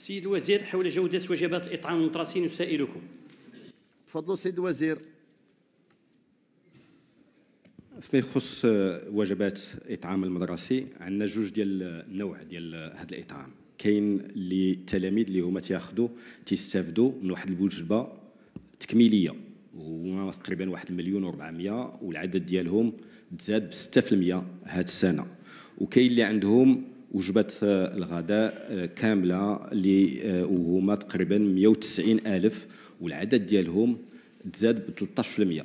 سيد الوزير حول جودة وجبات الإطعام المدرسي نسائلكم تفضلوا سيد الوزير فيما يخص وجبات الاطعام المدرسي عندنا جوج ديال النوع ديال هذا الاطعام كاين اللي التلاميذ اللي هما تياخذوا تيستافدوا من واحد الوجبه تكميليه وهما تقريبا واحد المليون و400 والعدد ديالهم تزاد ب 6% هاد السنه وكاين اللي عندهم وجبات الغداء آه، كاملة اللي آه، وهما تقريبا 190 ألف والعدد ديالهم تزاد ب 13%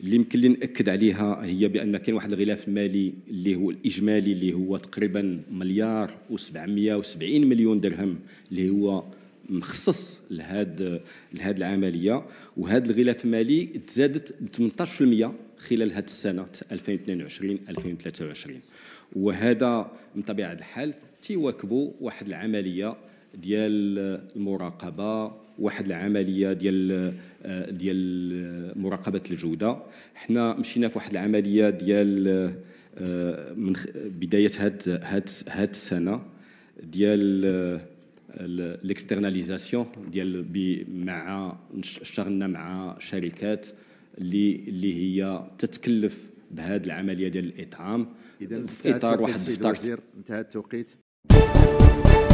اللي يمكن لي ناكد عليها هي بان كاين واحد الغلاف المالي اللي هو الاجمالي اللي هو تقريبا مليار و770 مليون درهم اللي هو مخصص لهذا لهذه العمليه وهذا الغلاف المالي تزادت ب 18% خلال هذه السنه 2022 2023 وهذا من طبيعه الحال تيواكبوا واحد العمليه ديال المراقبه واحد العمليه ديال ديال مراقبه الجوده حنا مشينا في واحد العمليه ديال آه، من بدايه هاد هاد هاد السنه ديال آه، الاكسترناليزاسيون ديال مع اشتغلنا مع شركات اللي اللي هي تتكلف بهذه العمليه ديال الاطعام في اطار واحد الوزير انتهى التوقيت